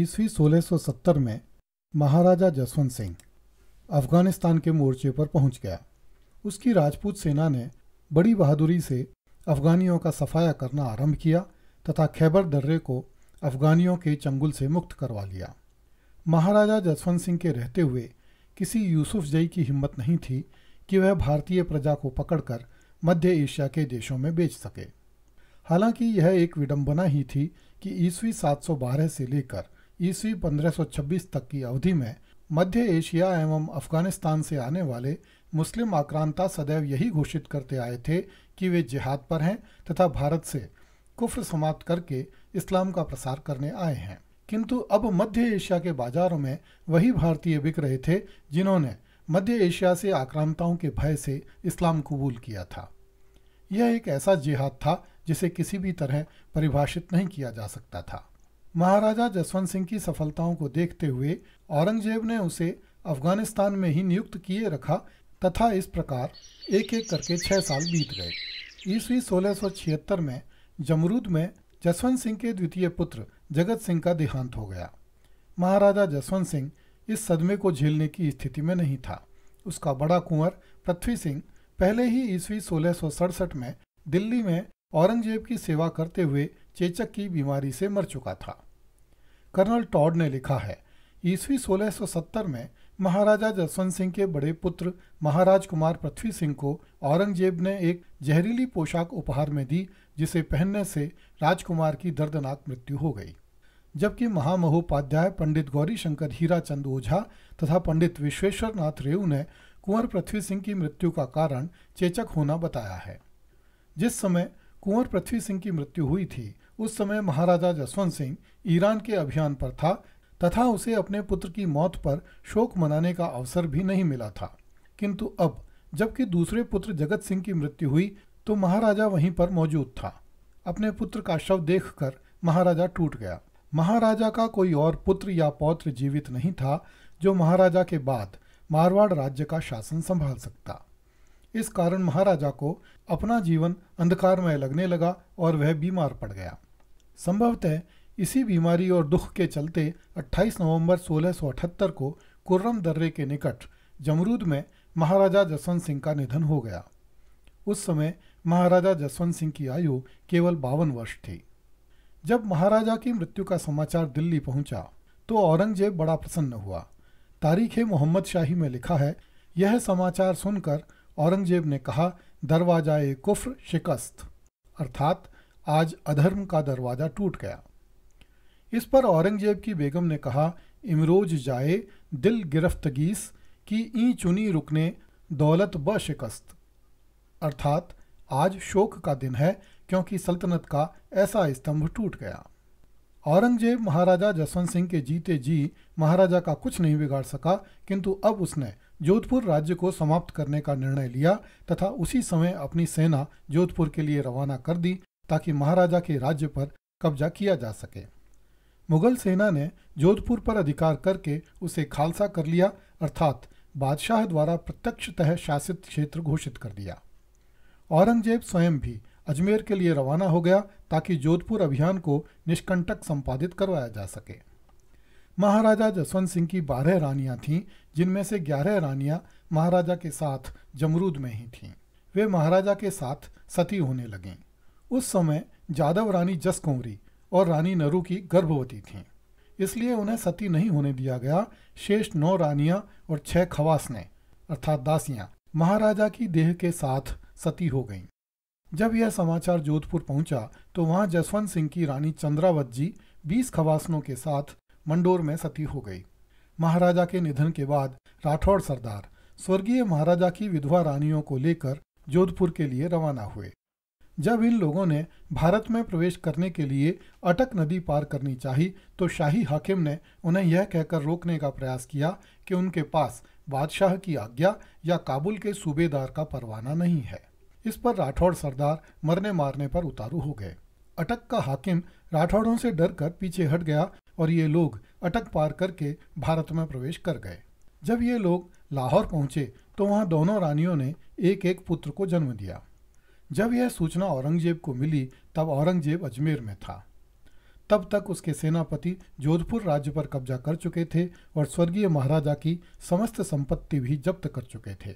ईस्वी 1670 में महाराजा जसवंत सिंह अफगानिस्तान के मोर्चे पर पहुंच गया उसकी राजपूत सेना ने बड़ी बहादुरी से अफगानियों का सफाया करना आरंभ किया तथा खैबर दर्रे को अफगानियों के चंगुल से मुक्त करवा लिया महाराजा जसवंत सिंह के रहते हुए किसी यूसुफ जई की हिम्मत नहीं थी कि वह भारतीय प्रजा को पकड़कर मध्य एशिया के देशों में बेच सके हालांकि यह एक विडंबना ही थी कि ईस्वी 712 से लेकर ईस्वी 1526 तक की अवधि में मध्य एशिया एवं अफगानिस्तान से आने वाले मुस्लिम आक्रांता सदैव यही घोषित करते आए थे कि वे जिहाद पर हैं तथा भारत से कुफ्र समाप्त करके इस्लाम का प्रसार करने आए हैं किंतु अब मध्य एशिया के बाजारों में वही भारतीय बिक रहे थे जिन्होंने मध्य एशिया से आक्रांताओं के भय से इस्लाम कबूल किया था यह एक ऐसा जिहाद था जिसे किसी भी तरह परिभाषित नहीं किया जा सकता था महाराजा जसवंत सिंह की सफलताओं को देखते हुए औरंगजेब ने उसे अफगानिस्तान में ही नियुक्त किए रखा तथा इस प्रकार एक एक करके छः साल बीत गए ईस्वी सोलह में जमरूद में जसवंत सिंह के द्वितीय पुत्र जगत सिंह का देहांत हो गया महाराजा जसवंत सिंह इस सदमे को झेलने की स्थिति में नहीं था उसका बड़ा कुंवर पृथ्वी सिंह पहले ही ईस्वी सोलह में दिल्ली में औरंगजेब की सेवा करते हुए चेचक की बीमारी से मर चुका था कर्नल टॉड ने लिखा है ईस्वी 1670 में महाराजा जसवंत सिंह के बड़े पुत्र महाराज कुमार पृथ्वी सिंह को औरंगजेब ने एक जहरीली पोशाक उपहार में दी जिसे पहनने से राजकुमार की दर्दनाक मृत्यु हो गई जबकि महामहोपाध्याय पंडित गौरीशंकर चंद ओझा तथा पंडित विश्वेश्वर नाथ रेऊ ने कुंवर पृथ्वी सिंह की मृत्यु का कारण चेचक होना बताया है जिस समय कुंवर पृथ्वी सिंह की मृत्यु हुई थी उस समय महाराजा जसवंत सिंह ईरान के अभियान पर था तथा उसे अपने पुत्र की मौत पर शोक मनाने का अवसर भी नहीं मिला था किंतु अब जबकि दूसरे पुत्र जगत सिंह की मृत्यु हुई तो महाराजा वहीं पर मौजूद था अपने पुत्र का शव देखकर महाराजा टूट गया महाराजा का कोई और पुत्र या पौत्र जीवित नहीं था जो महाराजा के बाद मारवाड़ राज्य का शासन संभाल सकता इस कारण महाराजा को अपना जीवन अंधकारमय लगने लगा और वह बीमार पड़ गया संभवतः इसी बीमारी और दुख के चलते 28 नवंबर सोलह को कुर्रम दर्रे के निकट जमरूद में महाराजा जसवंत सिंह का निधन हो गया उस समय महाराजा जसवंत सिंह की आयु केवल बावन वर्ष थी जब महाराजा की मृत्यु का समाचार दिल्ली पहुंचा तो औरंगजेब बड़ा प्रसन्न हुआ तारीख मोहम्मद शाही में लिखा है यह समाचार सुनकर औरंगजेब ने कहा दरवाजा ए कुफ्र शिकस्त अर्थात आज अधर्म का दरवाज़ा टूट गया इस पर औरंगजेब की बेगम ने कहा इमरोज जाए दिल गिरफ्तगीस की ई चुनी रुकने दौलत ब शिकस्त अर्थात आज शोक का दिन है क्योंकि सल्तनत का ऐसा स्तंभ टूट गया औरंगजेब महाराजा जसवंत सिंह के जीते जी महाराजा का कुछ नहीं बिगाड़ सका किंतु अब उसने जोधपुर राज्य को समाप्त करने का निर्णय लिया तथा उसी समय अपनी सेना जोधपुर के लिए रवाना कर दी ताकि महाराजा के राज्य पर कब्जा किया जा सके मुगल सेना ने जोधपुर पर अधिकार करके उसे खालसा कर लिया अर्थात बादशाह द्वारा प्रत्यक्षतः शासित क्षेत्र घोषित कर दिया औरंगजेब स्वयं भी अजमेर के लिए रवाना हो गया ताकि जोधपुर अभियान को निष्कंटक संपादित करवाया जा सके महाराजा जसवंत सिंह की बारह रानियां थीं जिनमें से ग्यारह रानियां महाराजा के साथ जमरूद में ही थीं वे महाराजा के साथ सती होने लगें उस समय जादव रानी जस कुंवरी और रानी नरू की गर्भवती थीं इसलिए उन्हें सती नहीं होने दिया गया शेष नौ रानियां और छह खवास ने अर्थात दासियां महाराजा की देह के साथ सती हो गईं जब यह समाचार जोधपुर पहुंचा तो वहां जसवंत सिंह की रानी चंद्रावत जी बीस खवासनों के साथ मंडोर में सती हो गई महाराजा के निधन के बाद राठौड़ सरदार स्वर्गीय महाराजा की विधवा रानियों को लेकर जोधपुर के लिए रवाना हुए जब इन लोगों ने भारत में प्रवेश करने के लिए अटक नदी पार करनी चाही तो शाही हाकिम ने उन्हें यह कहकर रोकने का प्रयास किया कि उनके पास बादशाह की आज्ञा या काबुल के सूबेदार का परवाना नहीं है इस पर राठौड़ सरदार मरने मारने पर उतारू हो गए अटक का हाकिम राठौड़ों से डरकर पीछे हट गया और ये लोग अटक पार करके भारत में प्रवेश कर गए जब ये लोग लाहौर पहुंचे तो वहाँ दोनों रानियों ने एक एक पुत्र को जन्म दिया जब यह सूचना औरंगजेब को मिली तब औरंगजेब अजमेर में था तब तक उसके सेनापति जोधपुर राज्य पर कब्जा कर चुके थे और स्वर्गीय महाराजा की समस्त संपत्ति भी जब्त कर चुके थे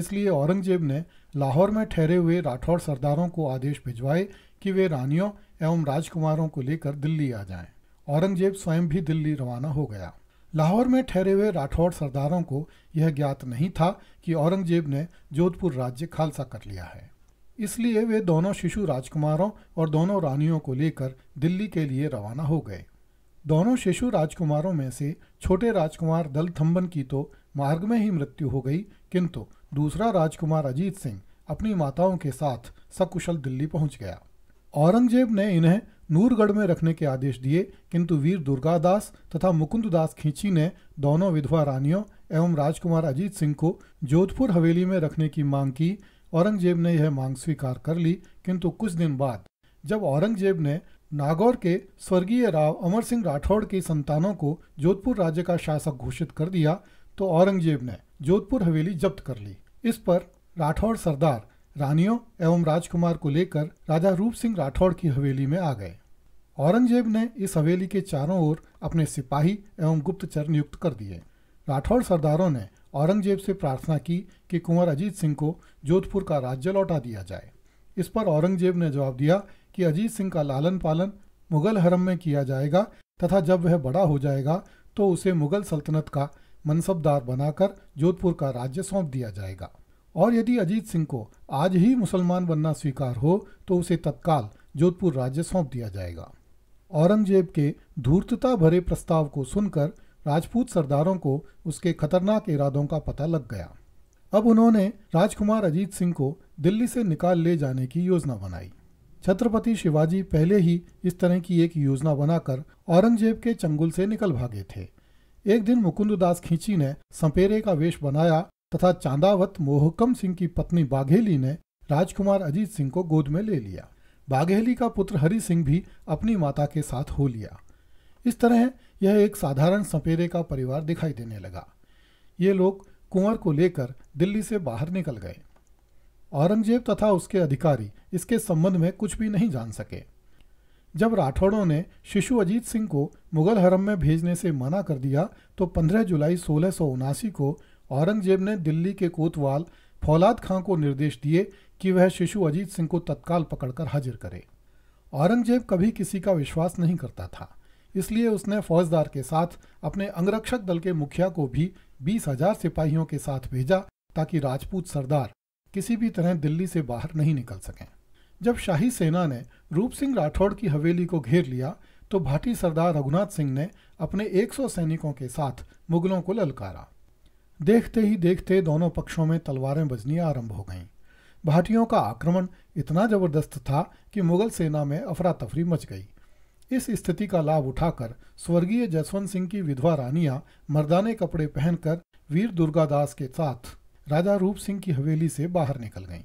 इसलिए औरंगजेब ने लाहौर में ठहरे हुए राठौर सरदारों को आदेश भिजवाए कि वे रानियों एवं राजकुमारों को लेकर दिल्ली आ जाएं। औरंगजेब स्वयं भी दिल्ली रवाना हो गया लाहौर में ठहरे हुए राठौर सरदारों को यह ज्ञात नहीं था कि औरंगजेब ने जोधपुर राज्य खालसा कर लिया है इसलिए वे दोनों शिशु राजकुमारों और दोनों रानियों को लेकर दिल्ली के लिए रवाना हो गए दोनों शिशु राजकुमारों में से छोटे राजकुमार थम्बन की तो मार्ग में ही मृत्यु हो गई किंतु दूसरा राजकुमार अजीत सिंह अपनी माताओं के साथ सकुशल दिल्ली पहुंच गया औरंगजेब ने इन्हें नूरगढ़ में रखने के आदेश दिए किंतु वीर दुर्गादास तथा मुकुंददास खींची ने दोनों विधवा रानियों एवं राजकुमार अजीत सिंह को जोधपुर हवेली में रखने की मांग की औरंगजेब ने यह मांग स्वीकार कर ली किंतु कुछ दिन बाद जब औरंगजेब ने नागौर के स्वर्गीय राव अमर सिंह राठौड़ के संतानों को जोधपुर राज्य का शासक घोषित कर दिया तो औरंगजेब ने जोधपुर हवेली जब्त कर ली इस पर राठौड़ सरदार रानियों एवं राजकुमार को लेकर राजा रूप सिंह राठौड़ की हवेली में आ गए औरंगजेब ने इस हवेली के चारों ओर अपने सिपाही एवं गुप्तचर नियुक्त कर दिए राठौड़ सरदारों ने औरंगजेब से प्रार्थना की कि कुंवर अजीत सिंह को जोधपुर का राज्य लौटा दिया जाए इस पर औरंगजेब ने जवाब दिया कि अजीत सिंह का लालन पालन मुगल हरम में किया जाएगा तथा जब वह बड़ा हो जाएगा तो उसे मुगल सल्तनत का मनसबदार बनाकर जोधपुर का राज्य सौंप दिया जाएगा और यदि अजीत सिंह को आज ही मुसलमान बनना स्वीकार हो तो उसे तत्काल जोधपुर राज्य सौंप दिया जाएगा औरंगजेब के धूर्तता भरे प्रस्ताव को सुनकर राजपूत सरदारों को उसके खतरनाक इरादों का पता लग गया अब उन्होंने राजकुमार अजीत सिंह को दिल्ली से निकाल ले जाने की योजना बनाई छत्रपति शिवाजी पहले ही इस तरह की एक योजना बनाकर औरंगजेब के चंगुल से निकल भागे थे एक दिन मुकुंददास खींची ने संपेरे का वेश बनाया तथा चांदावत मोहकम सिंह की पत्नी बाघेली ने राजकुमार अजीत सिंह को गोद में ले लिया बाघेली का पुत्र हरि सिंह भी अपनी माता के साथ हो लिया इस तरह यह एक साधारण सपेरे का परिवार दिखाई देने लगा ये लोग कुंवर को लेकर दिल्ली से बाहर निकल गए औरंगजेब तथा उसके अधिकारी इसके संबंध में कुछ भी नहीं जान सके जब राठौड़ों ने शिशु अजीत सिंह को मुगल हरम में भेजने से मना कर दिया तो 15 जुलाई सोलह को औरंगजेब ने दिल्ली के कोतवाल फौलाद खां को निर्देश दिए कि वह शिशु अजीत सिंह को तत्काल पकड़कर हाजिर करे औरंगजेब कभी किसी का विश्वास नहीं करता था इसलिए उसने फौजदार के साथ अपने अंगरक्षक दल के मुखिया को भी बीस हजार सिपाहियों के साथ भेजा ताकि राजपूत सरदार किसी भी तरह दिल्ली से बाहर नहीं निकल सकें जब शाही सेना ने रूप सिंह राठौड़ की हवेली को घेर लिया तो भाटी सरदार रघुनाथ सिंह ने अपने 100 सैनिकों के साथ मुगलों को ललकारा देखते ही देखते दोनों पक्षों में तलवारें बजनी आरंभ हो गईं भाटियों का आक्रमण इतना जबरदस्त था कि मुगल सेना में अफरा तफरी मच गई इस स्थिति का लाभ उठाकर स्वर्गीय जसवंत सिंह की विधवा रानियां मर्दाने कपड़े पहनकर वीर दुर्गादास के साथ राजा रूप सिंह की हवेली से बाहर निकल गईं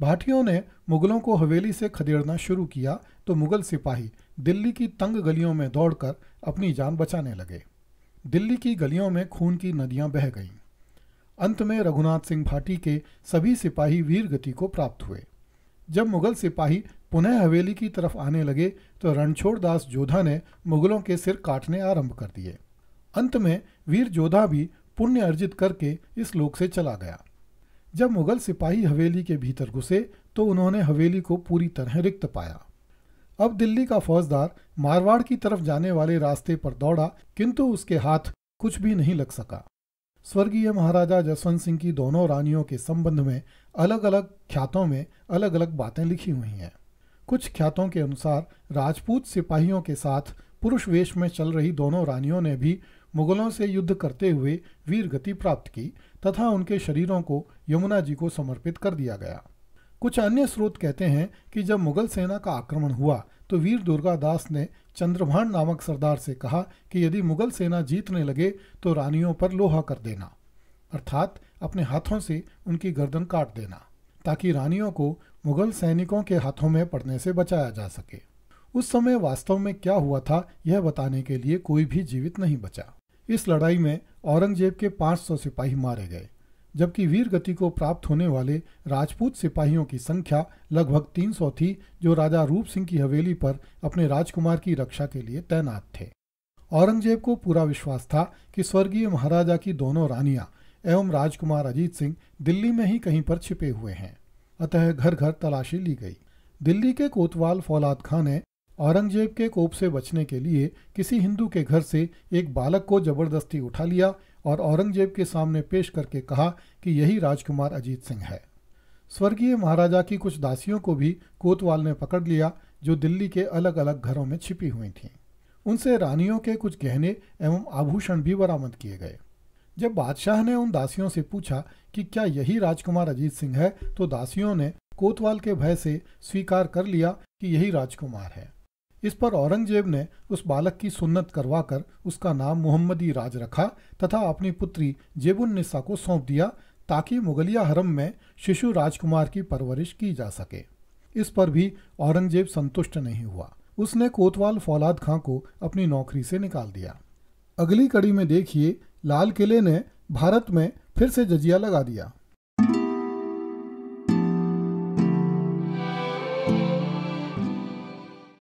भाटियों ने मुगलों को हवेली से खदेड़ना शुरू किया तो मुगल सिपाही दिल्ली की तंग गलियों में दौड़कर अपनी जान बचाने लगे दिल्ली की गलियों में खून की नदियां बह गईं अंत में रघुनाथ सिंह भाटी के सभी सिपाही वीर गति को प्राप्त हुए जब मुगल सिपाही पुनः हवेली की तरफ आने लगे तो रणछोड़ दास जोधा ने मुगलों के सिर काटने आरंभ कर दिए अंत में वीर जोधा भी पुण्य अर्जित करके इस लोक से चला गया जब मुगल सिपाही हवेली के भीतर घुसे तो उन्होंने हवेली को पूरी तरह रिक्त पाया अब दिल्ली का फौजदार मारवाड़ की तरफ जाने वाले रास्ते पर दौड़ा किंतु उसके हाथ कुछ भी नहीं लग सका स्वर्गीय महाराजा जसवंत सिंह की दोनों रानियों के संबंध में अलग अलग ख्यातों में अलग अलग बातें लिखी हुई हैं कुछ ख्यातों के अनुसार राजपूत सिपाहियों के साथ पुरुष वेश में चल रही दोनों रानियों ने भी मुगलों से युद्ध करते हुए वीरगति प्राप्त की तथा उनके शरीरों को यमुना जी को समर्पित कर दिया गया कुछ अन्य स्रोत कहते हैं कि जब मुगल सेना का आक्रमण हुआ तो वीर दुर्गादास ने चंद्रभान नामक सरदार से कहा कि यदि मुगल सेना जीतने लगे तो रानियों पर लोहा कर देना अर्थात अपने हाथों से उनकी गर्दन काट देना ताकि रानियों को मुगल सैनिकों के हाथों में पड़ने से बचाया जा सके उस समय वास्तव में क्या हुआ था यह बताने के लिए कोई भी जीवित नहीं बचा इस लड़ाई में औरंगजेब के 500 सिपाही मारे गए जबकि वीर गति को प्राप्त होने वाले राजपूत सिपाहियों की संख्या लगभग 300 थी जो राजा रूप सिंह की हवेली पर अपने राजकुमार की रक्षा के लिए तैनात थे औरंगजेब को पूरा विश्वास था कि स्वर्गीय महाराजा की दोनों रानियां एवं राजकुमार अजीत सिंह दिल्ली में ही कहीं पर छिपे हुए हैं अतः घर घर तलाशी ली गई दिल्ली के कोतवाल फौलाद खां ने औरंगजेब के कोप से बचने के लिए किसी हिंदू के घर से एक बालक को जबरदस्ती उठा लिया और औरंगजेब के सामने पेश करके कहा कि यही राजकुमार अजीत सिंह है स्वर्गीय महाराजा की कुछ दासियों को भी कोतवाल ने पकड़ लिया जो दिल्ली के अलग अलग घरों में छिपी हुई थीं उनसे रानियों के कुछ गहने एवं आभूषण भी बरामद किए गए जब बादशाह ने उन दासियों से पूछा कि क्या यही राजकुमार अजीत सिंह है तो दासियों ने कोतवाल के भय से स्वीकार कर लिया कि यही राजकुमार है इस पर औरंगजेब ने उस बालक की सुन्नत करवाकर उसका नाम मोहम्मदी राज रखा तथा अपनी पुत्री जेबुन को सौंप दिया ताकि मुगलिया हरम में शिशु राजकुमार की परवरिश की जा सके इस पर भी औरंगजेब संतुष्ट नहीं हुआ उसने कोतवाल फौलाद खां को अपनी नौकरी से निकाल दिया अगली कड़ी में देखिए लाल किले ने भारत में फिर से जजिया लगा दिया